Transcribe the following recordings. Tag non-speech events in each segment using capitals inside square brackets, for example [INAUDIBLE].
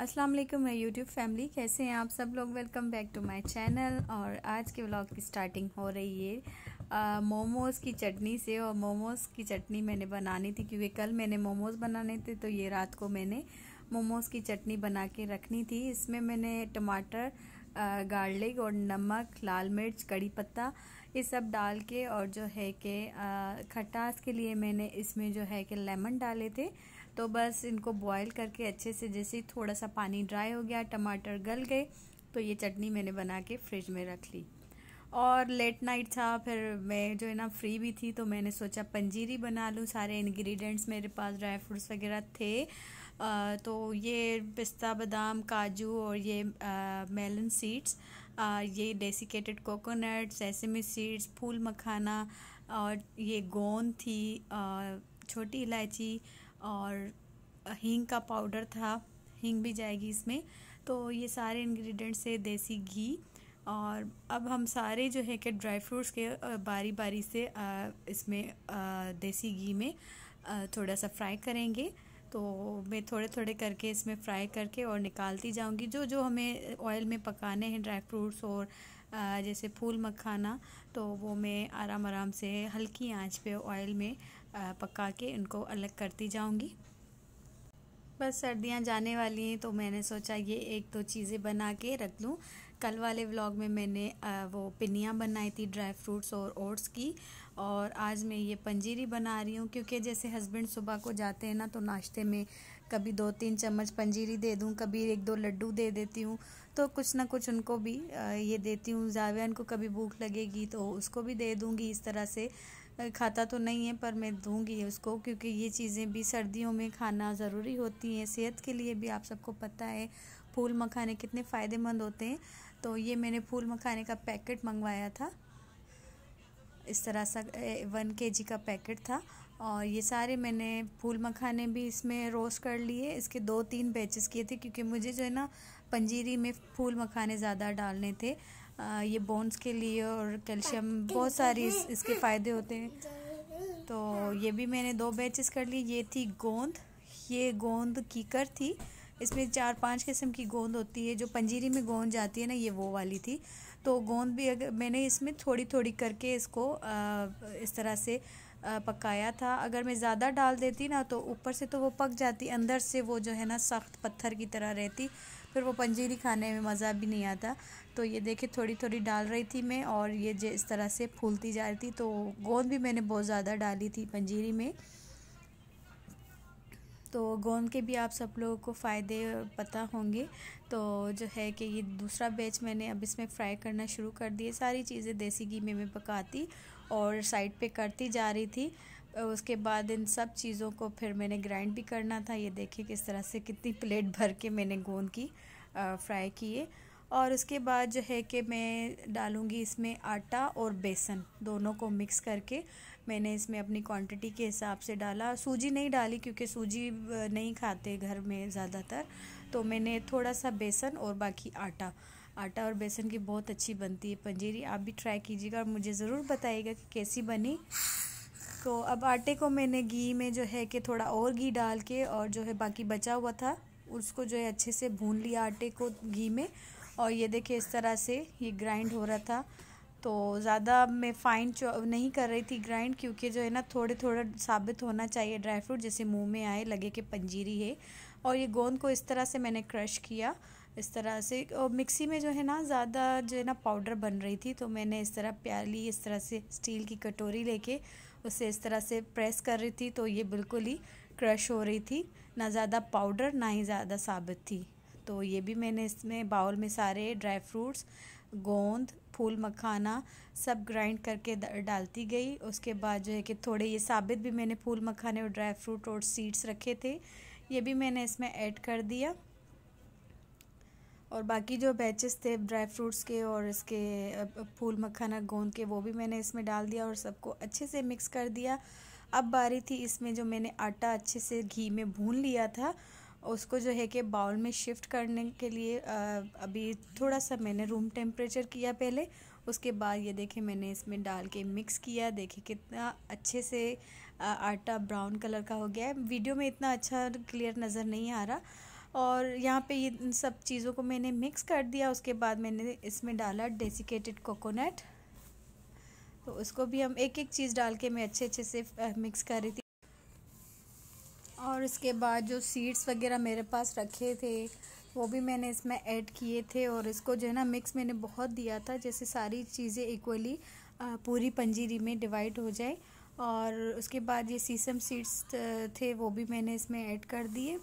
अस्सलाम वालेकुम मैं यूट्यूब फैमिली कैसे हैं आप सब लोग welcome back to my channel और आज के व्लॉग की स्टार्टिंग हो रही है मोमोज़ की चटनी से और मोमोज़ की चटनी मैंने बनानी थी क्योंकि कल मैंने मोमोज़ बनाने थे तो ये रात को मैंने मोमोज़ की चटनी बना के रखनी थी इसमें मैंने टमाटर गार्लिक और नमक लाल मिर्च कड़ी पत्ता ये सब डाल के और जो है कि खटास के लिए मैंने इसमें जो है कि लेमन डाले थे तो बस इनको बॉईल करके अच्छे से जैसे थोड़ा सा पानी ड्राई हो गया टमाटर गल गए तो ये चटनी मैंने बना के फ्रिज में रख ली और लेट नाइट था फिर मैं जो है ना फ्री भी थी तो मैंने सोचा पंजीरी बना लूँ सारे इन्ग्रीडियंट्स मेरे पास ड्राई फ्रूट्स वगैरह थे आ, तो ये पिस्ता बादाम काजू और ये मेलन सीड्स ये डेसिकेटेड कोकोनट सेसमी सीड्स फूल मखाना और ये गोंद थी आ, छोटी इलायची और हींग का पाउडर था हींग भी जाएगी इसमें तो ये सारे इंग्रेडिएंट्स है देसी घी और अब हम सारे जो है कि ड्राई फ्रूट्स के बारी बारी से इसमें देसी घी में थोड़ा सा फ्राई करेंगे तो मैं थोड़े थोड़े करके इसमें फ्राई करके और निकालती जाऊंगी जो जो हमें ऑयल में पकाने हैं ड्राई फ्रूट्स और जैसे फूल मखाना तो वो मैं आराम आराम से हल्की आंच पे ऑयल में पका के उनको अलग करती जाऊंगी बस सर्दियां जाने वाली हैं तो मैंने सोचा ये एक दो तो चीज़ें बना के रख लूँ कल वाले व्लॉग में मैंने वो पिनियाँ बनाई थी ड्राई फ्रूट्स और ओट्स की और आज मैं ये पंजीरी बना रही हूँ क्योंकि जैसे हस्बैंड सुबह को जाते हैं ना तो नाश्ते में कभी दो तीन चम्मच पंजीरी दे दूँ कभी एक दो लड्डू दे देती हूँ तो कुछ ना कुछ उनको भी ये देती हूँ जावेन को कभी भूख लगेगी तो उसको भी दे दूँगी इस तरह से खाता तो नहीं है पर मैं दूंगी उसको क्योंकि ये चीज़ें भी सर्दियों में खाना ज़रूरी होती हैं सेहत के लिए भी आप सबको पता है फूल मखाने कितने फ़ायदेमंद होते हैं तो ये मैंने फूल मखाने का पैकेट मंगवाया था इस तरह सा वन के जी का पैकेट था और ये सारे मैंने फूल मखाने भी इसमें रोस्ट कर लिए इसके दो तीन बैचेस किए थे क्योंकि मुझे जो है ना पंजीरी में फूल मखाने ज़्यादा डालने थे आ, ये बोन्स के लिए और कैल्शियम बहुत सारी इस, इसके फ़ायदे होते हैं तो ये भी मैंने दो बैचेस कर ली ये थी गोंद ये गोंद कीकर थी इसमें चार पांच किस्म की गोंद होती है जो पंजीरी में गोंद जाती है ना ये वो वाली थी तो गोंद भी अगर मैंने इसमें थोड़ी थोड़ी करके इसको आ, इस तरह से पकाया था अगर मैं ज़्यादा डाल देती ना तो ऊपर से तो वो पक जाती अंदर से वो जो है ना सख्त पत्थर की तरह रहती फिर वो पंजीरी खाने में मज़ा भी नहीं आता तो ये देखे थोड़ी थोड़ी डाल रही थी मैं और ये जो इस तरह से फूलती जा रही थी तो गोंद भी मैंने बहुत ज़्यादा डाली थी पंजीरी में तो गोंद के भी आप सब लोगों को फ़ायदे पता होंगे तो जो है कि ये दूसरा बैच मैंने अब इसमें फ्राई करना शुरू कर दिए सारी चीज़ें देसी घी में मैं पकाती और साइड पे करती जा रही थी उसके बाद इन सब चीज़ों को फिर मैंने ग्राइंड भी करना था ये देखिए किस तरह से कितनी प्लेट [LAUGHS] भर के मैंने गोंद की फ्राई किए और उसके बाद जो है कि मैं डालूँगी इसमें आटा और बेसन दोनों को मिक्स करके मैंने इसमें अपनी क्वांटिटी के हिसाब से डाला सूजी नहीं डाली क्योंकि सूजी नहीं खाते घर में ज़्यादातर तो मैंने थोड़ा सा बेसन और बाकी आटा आटा और बेसन की बहुत अच्छी बनती है पंजीरी आप भी ट्राई कीजिएगा और मुझे ज़रूर बताइएगा कि कैसी बनी तो अब आटे को मैंने घी में जो है कि थोड़ा और घी डाल के और जो है बाकी बचा हुआ था उसको जो है अच्छे से भून लिया आटे को घी में और ये देखिए इस तरह से ये ग्राइंड हो रहा था तो ज़्यादा मैं फाइन नहीं कर रही थी ग्राइंड क्योंकि जो है ना थोड़े थोड़ा साबित होना चाहिए ड्राई फ्रूट जैसे मुंह में आए लगे कि पंजीरी है और ये गोंद को इस तरह से मैंने क्रश किया इस तरह से और मिक्सी में जो है ना ज़्यादा जो है ना पाउडर बन रही थी तो मैंने इस तरह प्याली इस तरह से स्टील की कटोरी लेके उसे इस तरह से प्रेस कर रही थी तो ये बिल्कुल ही क्रश हो रही थी ना ज़्यादा पाउडर ना ही ज़्यादा साबित थी तो ये भी मैंने इसमें बाउल में सारे ड्राई फ्रूट्स गोंद फूल मखाना सब ग्राइंड करके डालती गई उसके बाद जो है कि थोड़े ये साबित भी मैंने फूल मखाने और ड्राई फ्रूट और सीड्स रखे थे ये भी मैंने इसमें ऐड कर दिया और बाकी जो बैचेस थे ड्राई फ्रूट्स के और इसके फूल मखाना गोंद के वो भी मैंने इसमें डाल दिया और सबको अच्छे से मिक्स कर दिया अब बारी थी इसमें जो मैंने आटा अच्छे से घी में भून लिया था उसको जो है कि बाउल में शिफ्ट करने के लिए अभी थोड़ा सा मैंने रूम टेम्परेचर किया पहले उसके बाद ये देखे मैंने इसमें डाल के मिक्स किया देखे कितना अच्छे से आटा ब्राउन कलर का हो गया है वीडियो में इतना अच्छा क्लियर नज़र नहीं आ रहा और यहाँ पे ये सब चीज़ों को मैंने मिक्स कर दिया उसके बाद मैंने इसमें डाला डेसिकेटेड कोकोनट तो उसको भी हम एक एक चीज़ डाल के मैं अच्छे अच्छे से मिक्स कर रही थी और इसके बाद जो सीड्स वगैरह मेरे पास रखे थे वो भी मैंने इसमें ऐड किए थे और इसको जो है ना मिक्स मैंने बहुत दिया था जैसे सारी चीज़ें इक्वली पूरी पंजीरी में डिवाइड हो जाए और उसके बाद ये सीसम सीड्स थे वो भी मैंने इसमें ऐड कर दिए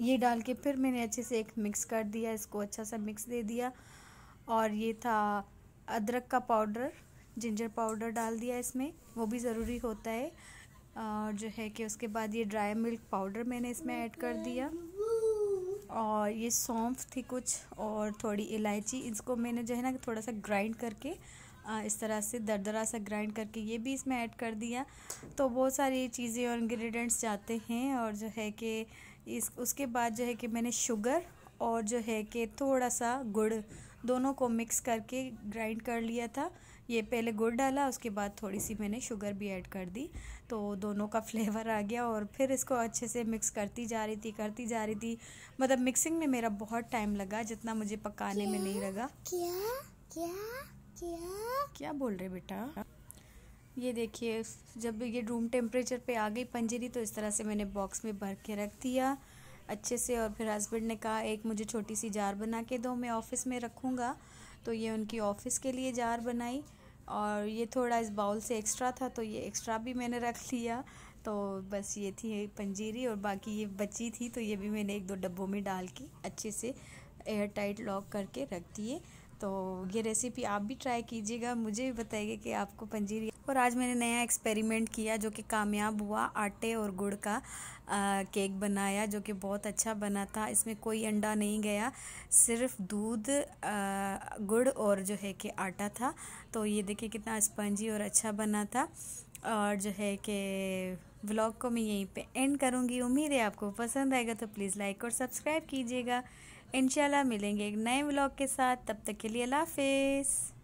ये डाल के फिर मैंने अच्छे से एक मिक्स कर दिया इसको अच्छा सा मिक्स दे दिया और ये था अदरक का पाउडर जिंजर पाउडर डाल दिया इसमें वो भी ज़रूरी होता है और जो है कि उसके बाद ये ड्राई मिल्क पाउडर मैंने इसमें ऐड कर दिया और ये सौंफ थी कुछ और थोड़ी इलायची इसको मैंने जो है ना थोड़ा सा ग्राइंड करके इस तरह से दरदरा सा ग्राइंड करके ये भी इसमें ऐड कर दिया तो बहुत सारी चीज़ें और इंग्रेडिएंट्स जाते हैं और जो है कि इस उसके बाद जो है कि मैंने शुगर और जो है कि थोड़ा सा गुड़ दोनों को मिक्स करके ग्राइंड कर लिया था ये पहले गुड़ डाला उसके बाद थोड़ी सी मैंने शुगर भी ऐड कर दी तो दोनों का फ्लेवर [LAUGHS] आ गया और फिर इसको अच्छे से मिक्स करती जा रही थी करती जा रही थी मतलब मिक्सिंग में मेरा बहुत टाइम लगा जितना मुझे पकाने क्या? में नहीं लगा क्या क्या क्या क्या बोल रहे बेटा ये देखिए जब ये रूम टेम्परेचर पे आ गई पंजीरी तो इस तरह से मैंने बॉक्स में भर के रख दिया अच्छे से और फिर हस्बैंड ने कहा एक मुझे छोटी सी जार बना के दो मैं ऑफ़िस में रखूँगा तो ये उनकी ऑफ़िस के लिए जार बनाई और ये थोड़ा इस बाउल से एक्स्ट्रा था तो ये एक्स्ट्रा भी मैंने रख लिया तो बस ये थी पंजीरी और बाकी ये बची थी तो ये भी मैंने एक दो डब्बों में डाल के अच्छे से एयर टाइट लॉक करके रख दिए तो ये रेसिपी आप भी ट्राई कीजिएगा मुझे भी बताइए कि आपको पंजीरी और आज मैंने नया एक्सपेरिमेंट किया जो कि कामयाब हुआ आटे और गुड़ का आ, केक बनाया जो कि बहुत अच्छा बना था इसमें कोई अंडा नहीं गया सिर्फ दूध गुड़ और जो है कि आटा था तो ये देखिए कितना स्पंजी और अच्छा बना था और जो है कि व्लॉग को मैं यहीं पे एंड करूँगी उम्मीद है आपको पसंद आएगा तो प्लीज़ लाइक और सब्सक्राइब कीजिएगा इंशाल्लाह मिलेंगे एक नए व्लॉग के साथ तब तक के लिए अल्लाह हाफिज़